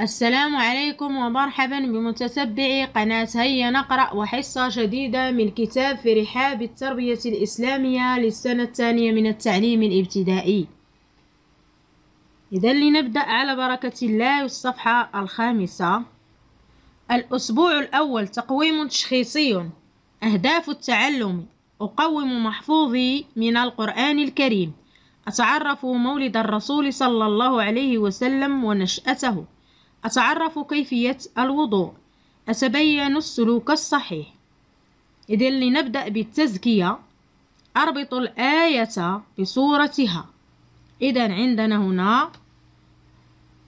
السلام عليكم ومرحبا بمتتبعي قناة هيا نقرأ وحصة جديدة من كتاب في رحاب التربية الإسلامية للسنة الثانية من التعليم الابتدائي إذا لنبدأ على بركة الله الصفحة الخامسة الأسبوع الأول تقويم تشخيصي أهداف التعلم أقوم محفوظي من القرآن الكريم أتعرف مولد الرسول صلى الله عليه وسلم ونشأته أتعرف كيفية الوضوء أتبين السلوك الصحيح إذن لنبدأ بالتزكية أربط الآية بصورتها إذا عندنا هنا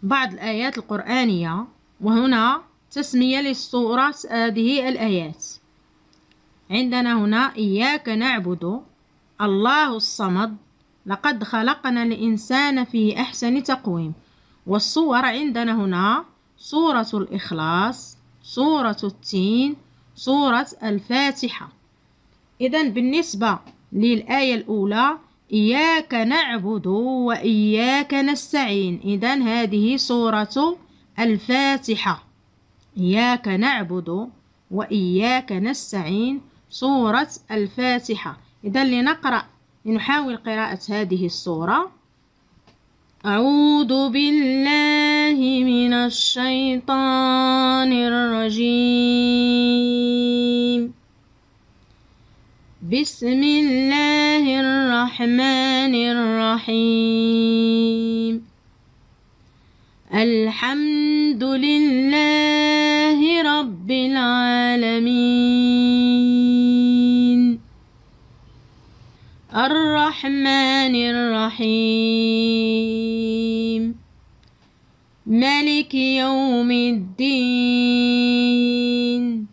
بعض الآيات القرآنية وهنا تسمية للصورة هذه الآيات عندنا هنا إياك نعبد الله الصمد لقد خلقنا الإنسان في أحسن تقويم والصور عندنا هنا صورة الإخلاص صورة التين صورة الفاتحة إذا بالنسبة للآية الأولى إياك نعبد وإياك نستعين إذا هذه صورة الفاتحة إياك نعبد وإياك نستعين صورة الفاتحة إذا لنقرأ لنحاول قراءة هذه الصورة أعوذ بالله من الشيطان الرجيم بسم الله الرحمن الرحيم الحمد لله رب العالمين الرحمن الرحيم ملك يوم الدين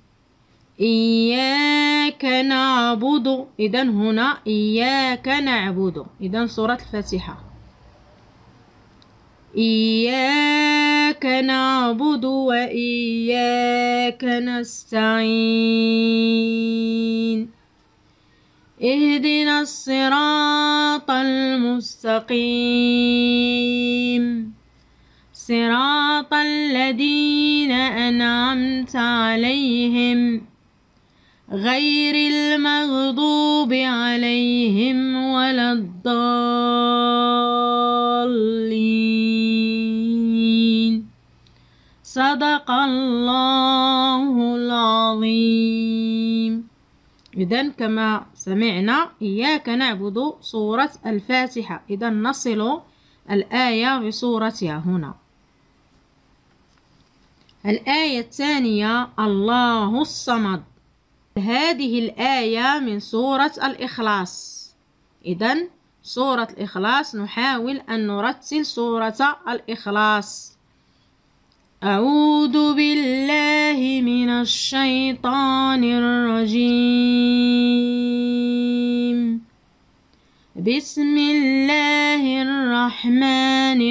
إياك نعبد إذا هنا إياك نعبد إذا سورة الفاتحة إياك نعبد وإياك نستعين اهدنا الصراط المستقيم صراط الذين أنعمت عليهم غير المغضوب عليهم ولا الضالين صدق الله العظيم إذا كما سمعنا إياك نعبد صورة الفاتحة إذا نصل الآية بصورتها هنا الآية الثانية الله الصمد هذه الآية من سورة الإخلاص إذا سورة الإخلاص نحاول أن نرتل سورة الإخلاص أعوذ بالله من الشيطان الرجيم بسم الله الرحمن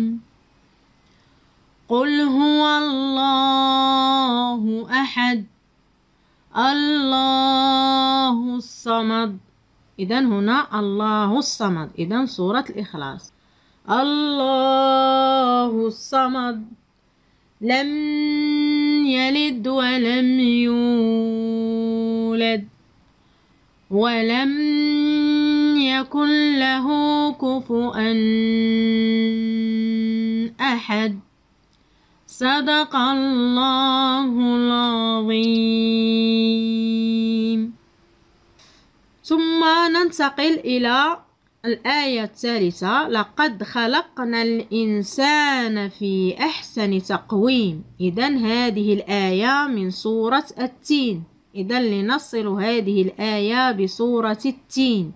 الرحيم قل هو الله أحد الله الصمد إذا هنا الله الصمد إذا سورة الإخلاص الله الصمد لم يلد ولم يولد ولم يكن له كفؤا أحد صدق الله العظيم ثم ننتقل إلى الآية الثالثة لقد خلقنا الإنسان في أحسن تقويم إذا هذه الآية من سورة التين إذا لنصل هذه الآية بسورة التين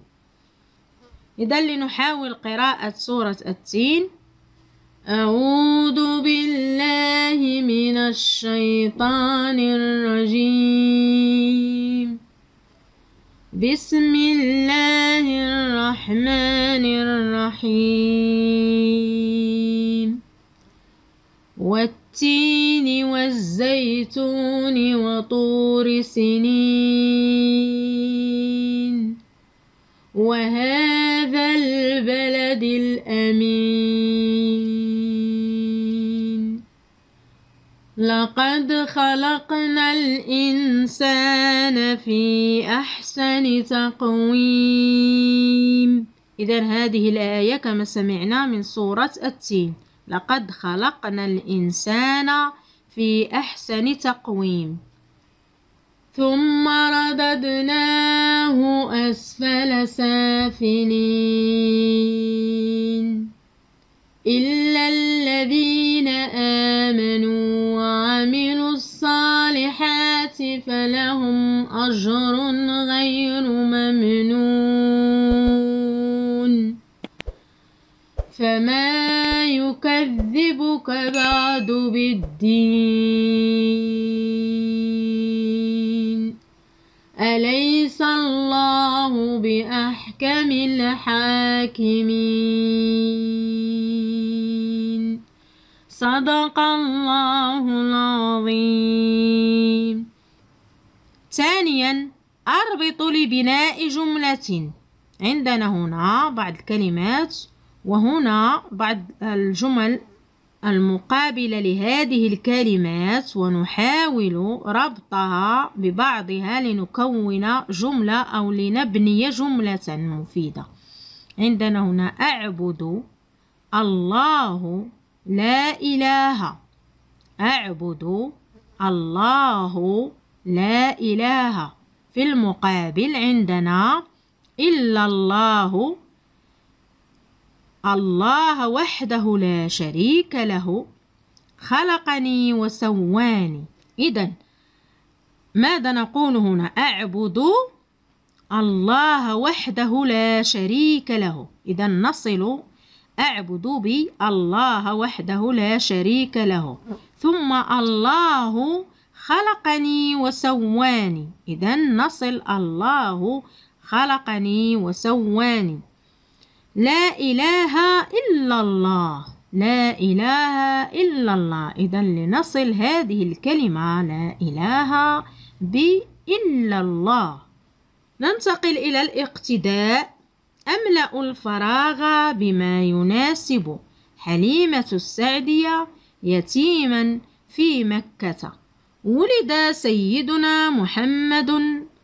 إذا لنحاول قراءة سورة التين أعوذ بالله من الشيطان الرجيم بسم الله الرحمن الرحيم والتين والزيتون وطور سنين وهذا البلد الأمين لقد خلقنا الإنسان في أحسن تقويم إذا هذه الآية كما سمعنا من سورة التين لقد خلقنا الإنسان في أحسن تقويم ثم رددناه أسفل سافلين إلا الذين آمنوا فلهم أجر غير ممنون فما يكذبك بعد بالدين أليس الله بأحكم الحاكمين صدق الله العظيم ثانيا أربط لبناء جملة عندنا هنا بعض الكلمات وهنا بعض الجمل المقابلة لهذه الكلمات ونحاول ربطها ببعضها لنكون جملة أو لنبني جملة مفيدة عندنا هنا أعبد الله لا إله أعبد الله لا إله في المقابل عندنا إلا الله الله وحده لا شريك له خلقني وسواني إذا ماذا نقول هنا أعبد الله وحده لا شريك له إذا نصل أعبد بالله وحده لا شريك له ثم الله خلقني وسواني إذا نصل الله خلقني وسواني لا إله إلا الله لا إله إلا الله إذا لنصل هذه الكلمة لا إله بإلا الله ننتقل إلى الاقتداء أملأ الفراغ بما يناسب حليمة السعدية يتيما في مكة ولد سيدنا محمد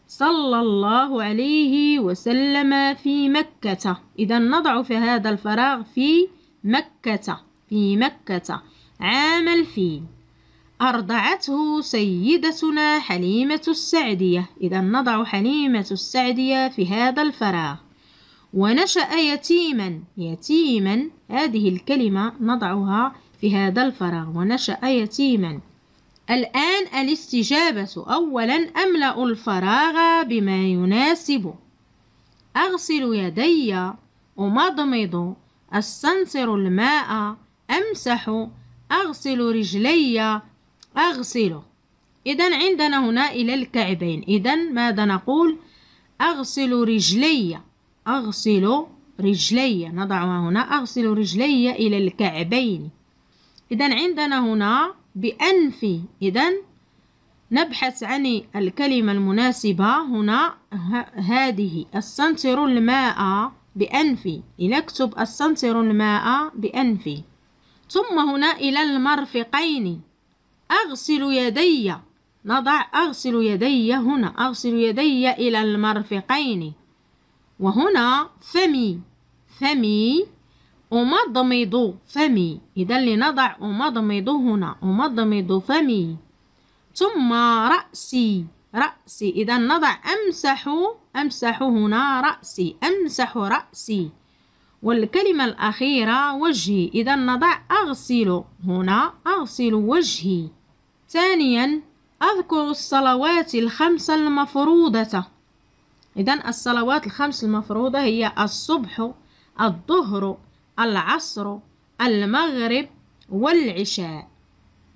صلى الله عليه وسلم في مكة إذا نضع في هذا الفراغ في مكة في مكة عام الفيل أرضعته سيدتنا حليمة السعدية إذا نضع حليمة السعدية في هذا الفراغ ونشأ يتيما يتيما هذه الكلمة نضعها في هذا الفراغ ونشأ يتيما الآن الاستجابة أولا أملأ الفراغ بما يناسب أغسل يدي أمضمض أستنصر الماء أمسح أغسل رجلي أغسل إذا عندنا هنا إلى الكعبين إذا ماذا نقول أغسل رجلي أغسل رجلي نضعها هنا أغسل رجلي إلى الكعبين إذا عندنا هنا بأنفي إذا نبحث عن الكلمة المناسبة هنا هذه أستنطر الماء بأنفي لنكتب أستنطر الماء بأنفي ثم هنا إلى المرفقين أغسل يدي نضع أغسل يدي هنا أغسل يدي إلى المرفقين وهنا فمي فمي أمضمض فمي إذا لنضع أمضمض هنا أمضمض فمي ثم رأسي رأسي إذا نضع أمسح أمسح هنا رأسي أمسح رأسي والكلمة الأخيرة وجهي إذا نضع أغسل هنا أغسل وجهي ثانيا أذكر الصلوات الخمس المفروضة إذا الصلوات الخمس المفروضة هي الصبح الظهر العصر المغرب والعشاء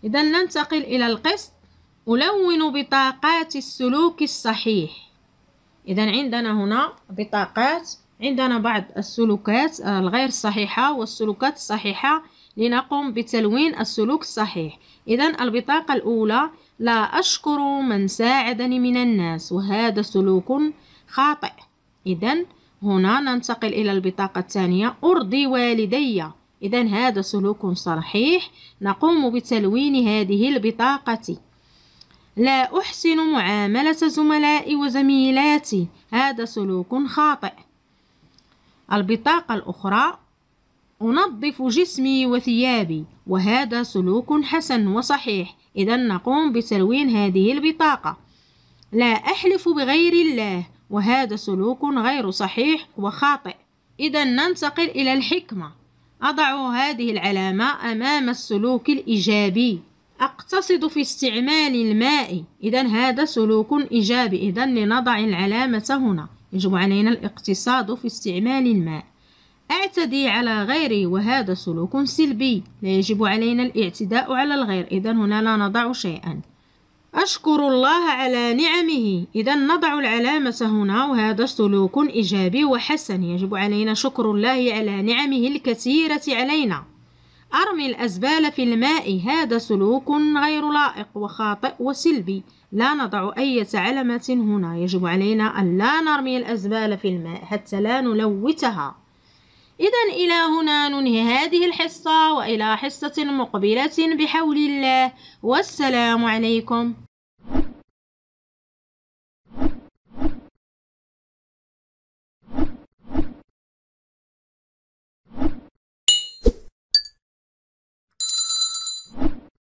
إذا ننتقل إلى القسط ألون بطاقات السلوك الصحيح إذا عندنا هنا بطاقات عندنا بعض السلوكات الغير صحيحة والسلوكات الصحيحة لنقوم بتلوين السلوك الصحيح إذا البطاقة الأولى لا أشكر من ساعدني من الناس وهذا سلوك خاطئ إذا هنا ننتقل إلى البطاقة الثانية أرضي والدي إذا هذا سلوك صحيح نقوم بتلوين هذه البطاقة لا أحسن معاملة زملائي وزميلاتي هذا سلوك خاطئ البطاقة الأخرى أنظف جسمي وثيابي وهذا سلوك حسن وصحيح إذا نقوم بتلوين هذه البطاقة لا أحلف بغير الله وهذا سلوك غير صحيح وخاطئ إذا ننتقل إلى الحكمة أضع هذه العلامة أمام السلوك الإيجابي أقتصد في استعمال الماء إذا هذا سلوك إيجابي إذا لنضع العلامة هنا يجب علينا الاقتصاد في استعمال الماء أعتدي على غيري وهذا سلوك سلبي لا يجب علينا الاعتداء على الغير إذا هنا لا نضع شيئا أشكر الله على نعمه إذا نضع العلامة هنا وهذا سلوك إيجابي وحسن يجب علينا شكر الله على نعمه الكثيرة علينا أرمي الأزبال في الماء هذا سلوك غير لائق وخاطئ وسلبي لا نضع أي علامة هنا يجب علينا أن لا نرمي الأزبال في الماء حتى لا نلوثها إذا إلى هنا ننهي هذه الحصة وإلى حصة مقبلة بحول الله والسلام عليكم